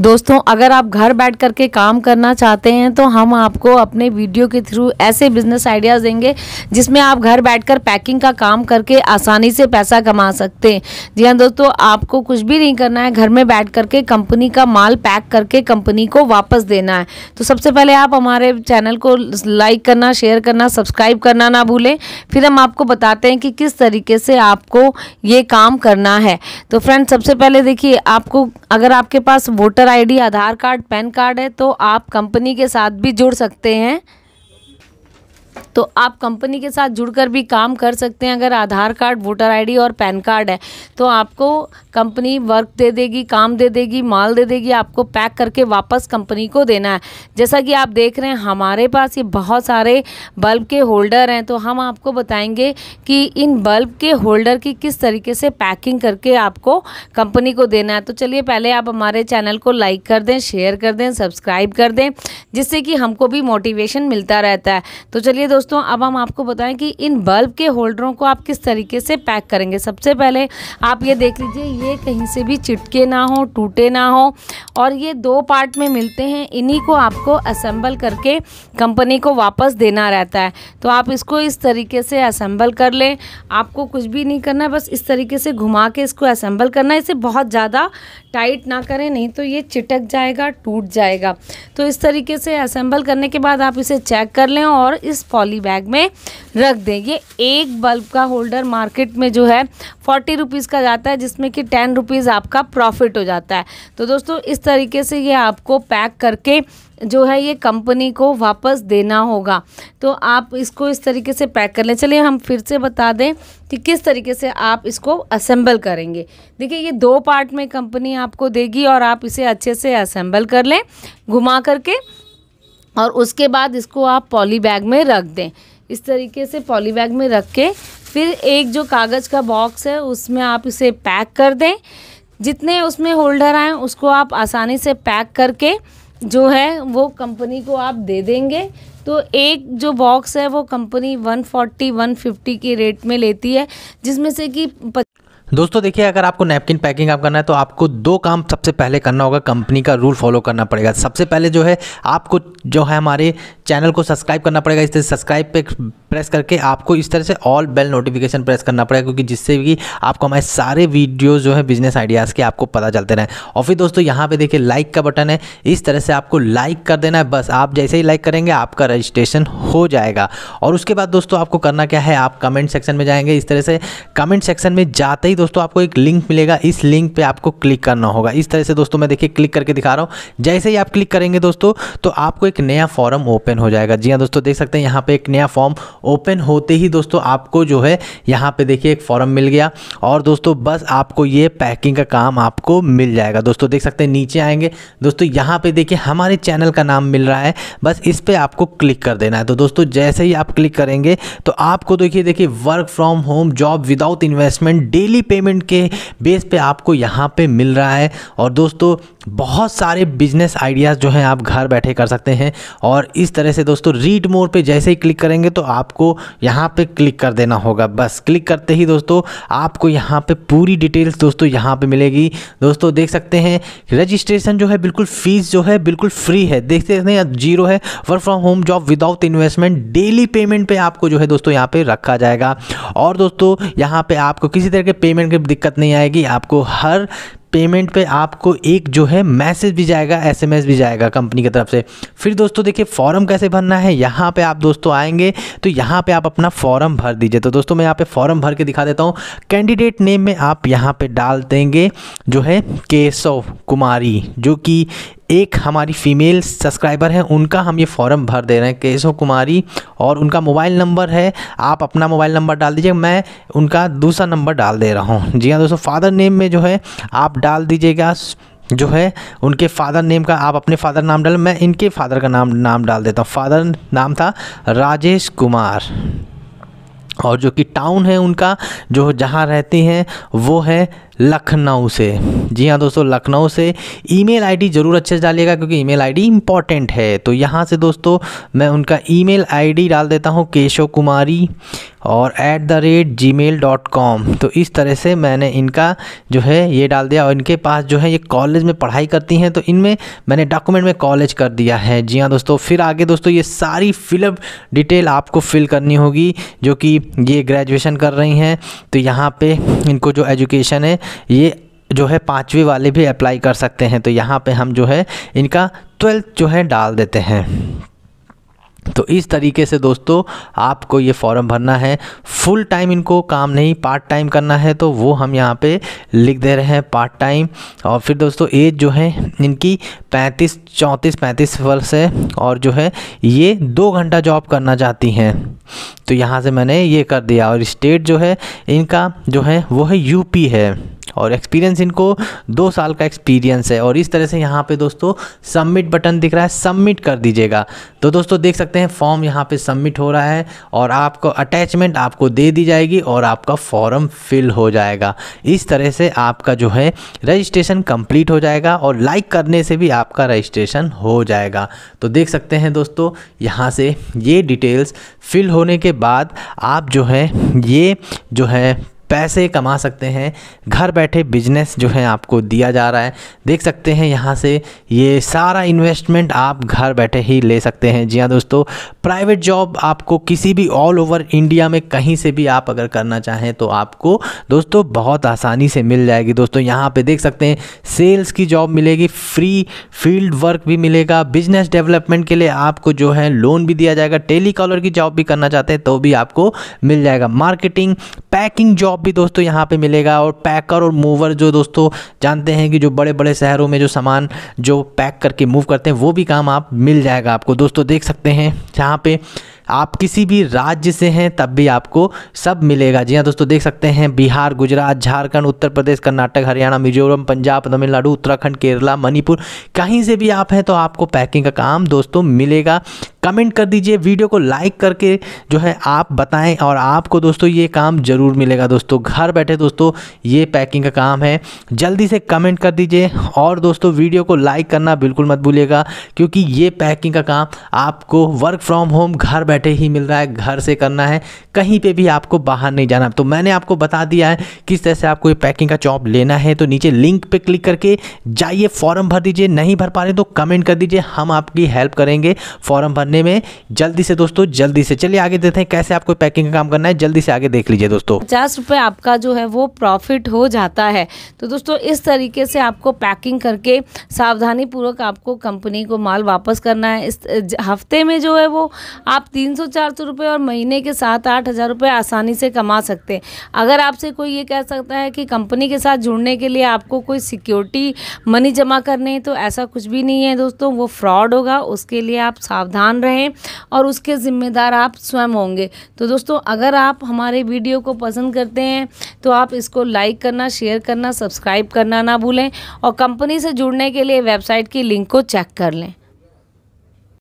दोस्तों अगर आप घर बैठ कर के काम करना चाहते हैं तो हम आपको अपने वीडियो के थ्रू ऐसे बिजनेस आइडियाज़ देंगे जिसमें आप घर बैठकर पैकिंग का काम करके आसानी से पैसा कमा सकते हैं जी हाँ दोस्तों आपको कुछ भी नहीं करना है घर में बैठ करके कंपनी का माल पैक करके कंपनी को वापस देना है तो सबसे पहले आप हमारे चैनल को लाइक करना शेयर करना सब्सक्राइब करना ना भूलें फिर हम आपको बताते हैं कि किस तरीके से आपको ये काम करना है तो फ्रेंड सबसे पहले देखिए आपको अगर आपके पास voter voter ID, Aadhaar card PAN card है तो आप कंपनी के साथ भी जुड़ सकते हैं तो आप कंपनी के साथ जुड़कर भी काम कर सकते हैं अगर आधार कार्ड वोटर आईडी और पैन कार्ड है तो आपको कंपनी वर्क दे देगी काम दे देगी माल दे देगी आपको पैक करके वापस कंपनी को देना है जैसा कि आप देख रहे हैं हमारे पास ये बहुत सारे बल्ब के होल्डर हैं तो हम आपको बताएंगे कि इन बल्ब के होल्डर की किस तरीके से पैकिंग करके आपको कंपनी को देना है तो चलिए पहले आप हमारे चैनल को लाइक कर दें शेयर कर दें सब्सक्राइब कर दें जिससे कि हमको भी मोटिवेशन मिलता रहता है तो चलिए दोस्तों दोस्तों अब हम आपको बताएं कि इन बल्ब के होल्डरों को आप किस तरीके से पैक करेंगे सबसे पहले आप ये देख लीजिए ये कहीं से भी चिटके ना हो टूटे ना हो और ये दो पार्ट में मिलते हैं इन्हीं को आपको असेंबल करके कंपनी को वापस देना रहता है तो आप इसको इस तरीके से असेंबल कर लें आपको कुछ भी नहीं करना बस इस तरीके से घुमा के इसको असेंबल करना इसे बहुत ज़्यादा टाइट ना करें नहीं तो ये चिटक जाएगा टूट जाएगा तो इस तरीके से असेंबल करने के बाद आप इसे चेक कर लें और इस पॉली कैरी बैग में रख दें ये एक बल्ब का होल्डर मार्केट में जो है फोर्टी रुपीज़ का जाता है जिसमें कि टेन रुपीज़ आपका प्रॉफिट हो जाता है तो दोस्तों इस तरीके से ये आपको पैक करके जो है ये कंपनी को वापस देना होगा तो आप इसको इस तरीके से पैक कर लें चलिए हम फिर से बता दें कि किस तरीके से आप इसको असेंबल करेंगे देखिए ये दो पार्ट में कंपनी आपको देगी और आप इसे अच्छे से असेंबल कर लें घुमा करके और उसके बाद इसको आप पॉली बैग में रख दें इस तरीके से पॉली बैग में रख के फिर एक जो कागज़ का बॉक्स है उसमें आप इसे पैक कर दें जितने उसमें होल्डर आए उसको आप आसानी से पैक करके जो है वो कंपनी को आप दे देंगे तो एक जो बॉक्स है वो कंपनी 140 150 के रेट में लेती है जिसमें से कि दोस्तों देखिए अगर आपको नैपकिन पैकिंग आप करना है तो आपको दो काम सबसे पहले करना होगा कंपनी का रूल फॉलो करना पड़ेगा सबसे पहले जो है आपको जो है हमारे चैनल को सब्सक्राइब करना पड़ेगा इस तरह से सब्सक्राइब पे प्रेस करके आपको इस तरह से ऑल बेल नोटिफिकेशन प्रेस करना पड़ेगा क्योंकि जिससे कि आपको हमारे सारे वीडियो जो है बिजनेस आइडियाज़ के आपको पता चलते रहें और फिर दोस्तों यहाँ पे देखिए लाइक का बटन है इस तरह से आपको लाइक कर देना है बस आप जैसे ही लाइक करेंगे आपका रजिस्ट्रेशन हो जाएगा और उसके बाद दोस्तों आपको करना क्या है आप कमेंट सेक्शन में जाएंगे इस तरह से कमेंट सेक्शन में जाते ही दोस्तों आपको एक लिंक मिलेगा इस लिंक पर आपको क्लिक करना होगा इस तरह से दोस्तों मैं देखिए क्लिक करके दिखा रहा हूँ जैसे ही आप क्लिक करेंगे दोस्तों तो आपको एक नया फॉरम ओपन ओपन हो जाएगा जी हाँ दोस्तों देख सकते हैं यहाँ पे एक नया फॉर्म ओपन होते ही दोस्तों आपको जो है यहाँ पे देखिए एक फॉर्म मिल गया और दोस्तों बस आपको ये पैकिंग का काम आपको मिल जाएगा दोस्तों देख सकते हैं नीचे आएंगे दोस्तों यहाँ पे देखिए हमारे चैनल का नाम मिल रहा है बस इस पर आपको क्लिक कर देना है तो दोस्तों जैसे ही आप क्लिक करेंगे तो आपको देखिए देखिए work from home job without investment daily payment के बेस पर आपको यहाँ पर मिल रहा है और दोस्तों बहुत सारे बिजनेस आइडियाज़ जो हैं आप घर बैठे कर सकते हैं और इस तरह से दोस्तों रीड मोर पे जैसे ही क्लिक करेंगे तो आपको यहाँ पे क्लिक कर देना होगा बस क्लिक करते ही दोस्तों आपको यहाँ पे पूरी डिटेल्स दोस्तों यहाँ पे मिलेगी दोस्तों देख सकते हैं रजिस्ट्रेशन जो है बिल्कुल फ़ीस जो है बिल्कुल फ्री है देखते हैं जीरो है work from home job without investment daily payment पर आपको जो है दोस्तों यहाँ पर रखा जाएगा और दोस्तों यहाँ पर आपको किसी तरह के पेमेंट की दिक्कत नहीं आएगी आपको हर पेमेंट पे आपको एक जो है मैसेज भी जाएगा एसएमएस भी जाएगा कंपनी की तरफ से फिर दोस्तों देखिए फॉर्म कैसे भरना है यहाँ पे आप दोस्तों आएंगे तो यहाँ पे आप अपना फॉर्म भर दीजिए तो दोस्तों मैं यहाँ पे फॉर्म भर के दिखा देता हूँ कैंडिडेट नेम में आप यहाँ पे डाल देंगे जो है केशव कुमारी जो कि एक हमारी फ़ीमेल सब्सक्राइबर हैं उनका हम ये फॉर्म भर दे रहे हैं केशव कुमारी और उनका मोबाइल नंबर है आप अपना मोबाइल नंबर डाल दीजिए मैं उनका दूसरा नंबर डाल दे रहा हूँ जी हाँ दोस्तों फादर नेम में जो है आप डाल दीजिएगा जो है उनके फादर नेम का आप अपने फादर नाम डाल मैं इनके फादर का नाम नाम डाल देता हूँ फादर नाम था राजेश कुमार और जो कि टाउन है उनका जो जहाँ रहती हैं वो है लखनऊ से जी हाँ दोस्तों लखनऊ से ईमेल आईडी ज़रूर अच्छे से डालिएगा क्योंकि ईमेल आईडी इंपॉर्टेंट है तो यहाँ से दोस्तों मैं उनका ईमेल आईडी डाल देता हूँ केशव कुमारी और at the rate gmail dot com तो इस तरह से मैंने इनका जो है ये डाल दिया और इनके पास जो है ये कॉलेज में पढ़ाई करती हैं तो इनमें मैंने डॉक्यूमेंट में कॉलेज कर दिया है जी हाँ दोस्तों फिर आगे दोस्तों ये सारी फिलअप डिटेल आपको फिल करनी होगी जो कि ये ग्रेजुएशन कर रही हैं तो यहाँ पे इनको जो एजुकेशन है ये जो है पाँचवीं वाले भी अप्लाई कर सकते हैं तो यहाँ पे हम जो है इनका ट्वेल्थ जो है डाल देते हैं तो इस तरीके से दोस्तों आपको ये फॉर्म भरना है फुल टाइम इनको काम नहीं पार्ट टाइम करना है तो वो हम यहाँ पे लिख दे रहे हैं पार्ट टाइम और फिर दोस्तों एज जो है इनकी 35 34 35 वर्ष है और जो है ये दो घंटा जॉब करना चाहती हैं तो यहाँ से मैंने ये कर दिया और स्टेट जो है इनका जो है वो है यूपी है और एक्सपीरियंस इनको दो साल का एक्सपीरियंस है और इस तरह से यहाँ पे दोस्तों सबमिट बटन दिख रहा है सबमिट कर दीजिएगा तो दोस्तों देख सकते हैं फॉर्म यहाँ पे सबमिट हो रहा है और आपको अटैचमेंट आपको दे दी जाएगी और आपका फॉर्म फिल हो जाएगा इस तरह से आपका जो है रजिस्ट्रेशन कंप्लीट हो जाएगा और लाइक करने से भी आपका रजिस्ट्रेशन हो जाएगा तो देख सकते हैं दोस्तों यहाँ से ये डिटेल्स फिल होने के बाद आप जो है ये जो है पैसे कमा सकते हैं घर बैठे बिजनेस जो है आपको दिया जा रहा है देख सकते हैं यहाँ से ये सारा इन्वेस्टमेंट आप घर बैठे ही ले सकते हैं जी हाँ दोस्तों प्राइवेट जॉब आपको किसी भी ऑल ओवर इंडिया में कहीं से भी आप अगर करना चाहें तो आपको दोस्तों बहुत आसानी से मिल जाएगी दोस्तों यहाँ पर देख सकते हैं सेल्स की जॉब मिलेगी फ्री फील्ड वर्क भी मिलेगा बिजनेस डेवलपमेंट के लिए आपको जो है लोन भी दिया जाएगा टेली कॉलर की जॉब भी करना चाहते हैं तो भी आपको मिल जाएगा मार्केटिंग पैकिंग जॉब शॉप भी दोस्तों यहाँ पे मिलेगा और पैकर और मूवर जो दोस्तों जानते हैं कि जो बड़े बड़े शहरों में जो सामान जो पैक करके मूव करते हैं वो भी काम आप मिल जाएगा आपको दोस्तों देख सकते हैं यहाँ पे आप किसी भी राज्य से हैं तब भी आपको सब मिलेगा जी हाँ दोस्तों देख सकते हैं बिहार गुजरात झारखंड उत्तर प्रदेश कर्नाटक हरियाणा मिजोरम पंजाब तमिलनाडु उत्तराखंड केरला मणिपुर कहीं से भी आप हैं तो आपको पैकिंग का काम दोस्तों मिलेगा कमेंट कर दीजिए वीडियो को लाइक करके जो है आप बताएं और आपको दोस्तों ये काम ज़रूर मिलेगा दोस्तों घर बैठे दोस्तों ये पैकिंग का काम है जल्दी से कमेंट कर दीजिए और दोस्तों वीडियो को लाइक करना बिल्कुल मत भूलिएगा क्योंकि ये पैकिंग का काम आपको वर्क फ्रॉम होम घर बैठे ही मिल रहा है घर से करना है कहीं पर भी आपको बाहर नहीं जाना तो मैंने आपको बता दिया है किस तरह से आपको ये पैकिंग का चॉप लेना है तो नीचे लिंक पर क्लिक करके जाइए फॉर्म भर दीजिए नहीं भर पा रहे तो कमेंट कर दीजिए हम आपकी हेल्प करेंगे फॉर्म भरने करने में जल्दी से दोस्तों जल्दी से चलिए आगे देते हैं कैसे आपको पैकिंग का काम करना है जल्दी से आगे देख लीजिए दोस्तों पचास रुपए आपका जो है वो प्रॉफिट हो जाता है तो दोस्तों इस तरीके से आपको पैकिंग करके सावधानी पूर्वक आपको कंपनी को माल वापस करना है इस हफ्ते में जो है वो आप तीन सौ चार और महीने के साथ आठ हज़ार रुपये आसानी से कमा सकते हैं अगर आपसे कोई ये कह सकता है कि कंपनी के साथ जुड़ने के लिए आपको कोई सिक्योरिटी मनी जमा करने तो ऐसा कुछ भी नहीं है दोस्तों वो फ्रॉड होगा उसके लिए आप सावधान रहे रहें और उसके ज़िम्मेदार आप स्वयं होंगे तो दोस्तों अगर आप हमारे वीडियो को पसंद करते हैं तो आप इसको लाइक करना शेयर करना सब्सक्राइब करना ना भूलें और कंपनी से जुड़ने के लिए वेबसाइट की लिंक को चेक कर लें